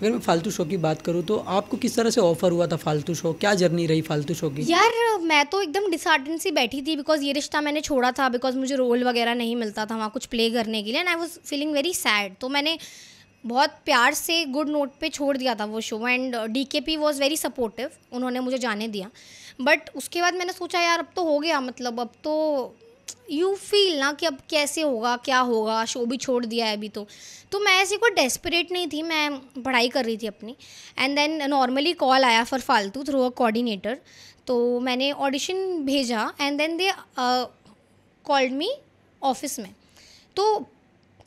अगर मैं फालतू शो की बात करूँ तो आपको किस तरह से ऑफर हुआ था फालतू शो क्या जर्नी रही फालतू शो की यार मैं तो एकदम डिसार्टन सी बैठी थी बिकॉज ये रिश्ता मैंने छोड़ा था बिकॉज मुझे रोल वगैरह नहीं मिलता था वहाँ कुछ प्ले करने के लिए and I was feeling very sad तो मैंने बहुत प्यार से गुड नोट पे छोड़ दिया था वो show and D K P was very supportive उन्होंने मुझे जाने दिया बट उसके बाद मैंने सोचा यार अब तो हो गया मतलब अब तो यू फील ना कि अब कैसे होगा क्या होगा शो भी छोड़ दिया है अभी तो तो मैं ऐसी कोई डेस्परेट नहीं थी मैं पढ़ाई कर रही थी अपनी एंड देन नॉर्मली कॉल आया फॉर फालतू थ्रू अ कोऑर्डिनेटर तो मैंने ऑडिशन भेजा and then they called me office में तो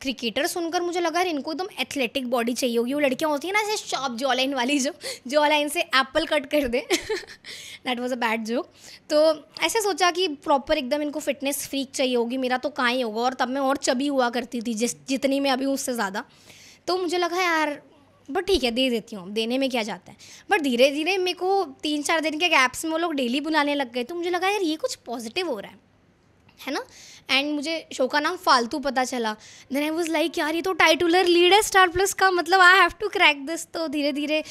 क्रिकेटर सुनकर मुझे लगा यार इनको एकदम एथलेटिक बॉडी चाहिए होगी वो लड़कियाँ होती हैं ना ऐसे शॉप जो लाइन वाली जो जो लाइन से एप्पल कट कर दे that was a bad joke तो ऐसे सोचा कि प्रॉपर एकदम इनको फिटनेस फ्रीक चाहिए होगी मेरा तो कहाँ ही होगा और तब मैं और चबी हुआ करती थी जिस जितनी मैं अभी उससे ज़्यादा तो मुझे लगा यार बट ठीक है दे देती हूँ देने में क्या जाता है बट धीरे धीरे मेरे को तीन चार दिन के गैप्स में वो लोग डेली बुलाने लग गए तो मुझे लगा यार ये कुछ पॉजिटिव हो रहा है है ना एंड मुझे शो का नाम फालतू पता चला देन आई वॉज लाइक यार ये तो टाइटुलर लीड है स्टार प्लस का मतलब I have to crack this तो धीरे धीरे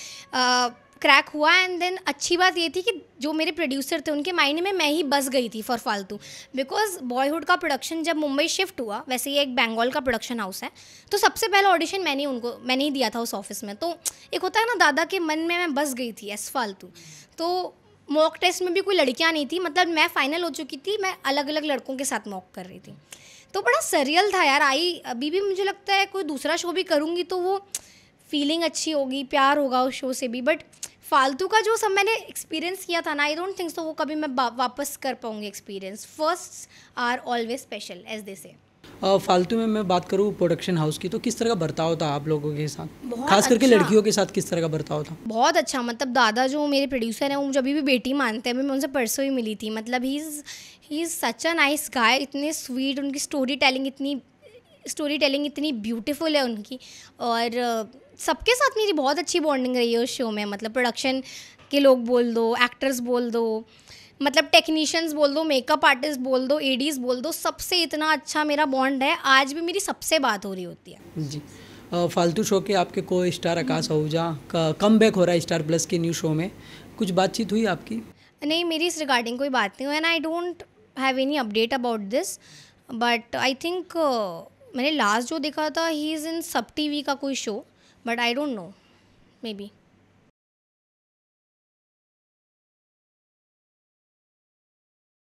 क्रैक हुआ एंड देन अच्छी बात ये थी कि जो मेरे प्रोड्यूसर थे उनके माइंड में मैं ही बस गई थी फॉर फालतू बिकॉज बॉयहुड का प्रोडक्शन जब मुंबई शिफ्ट हुआ वैसे ये एक बंगाल का प्रोडक्शन हाउस है तो सबसे पहला ऑडिशन मैंने उनको मैंने ही दिया था उस ऑफिस में तो एक होता है ना दादा के मन में मैं बस गई थी एस फालतू तो मॉक टेस्ट में भी कोई लड़कियाँ नहीं थी मतलब मैं फाइनल हो चुकी थी मैं अलग अलग लड़कों के साथ मॉक कर रही थी तो बड़ा सरियल था यार आई अभी भी मुझे लगता है कोई दूसरा शो भी करूँगी तो वो फीलिंग अच्छी होगी प्यार होगा उस शो से भी बट फालतू का जो सब मैंने एक्सपीरियंस किया था ना आई डोंट थिंक सो वो कभी मैं वापस कर पाऊँगी experience first are always special as they say फालतू में मैं बात करूँ प्रोडक्शन हाउस की तो किस तरह का बर्ताव था आप लोगों के साथ खास करके अच्छा। लड़कियों के साथ किस तरह का बर्ताव था बहुत अच्छा मतलब दादा जो मेरे प्रोड्यूसर हैं वो मुझे अभी भी बेटी मानते हैं मैं उनसे परसों ही मिली थी मतलब he is he is such a nice guy इतने स्वीट उनकी स्टोरी टेलिंग इतनी स्टोरी टेलिंग इतनी ब्यूटीफुल है उनकी और सबके साथ मेरी बहुत अच्छी बॉन्डिंग रही है उस शो में मतलब प्रोडक्शन के लोग बोल दो एक्टर्स बोल दो मतलब टेक्नीशियंस बोल दो मेकअप आर्टिस्ट बोल दो एडीज बोल दो सबसे इतना अच्छा मेरा बॉन्ड है आज भी मेरी सबसे बात हो रही होती है जी फालतू शो के आपके को स्टार आकाश आहूजा का कम बैक हो रहा है स्टार प्लस के न्यू शो में कुछ बातचीत हुई आपकी नहीं मेरी इस रिगार्डिंग कोई बात नहीं हुई and I don't have any update about this but I think मैंने लास्ट जो देखा था ही इज़ इन सब टीवी का कोई show but I don't know may be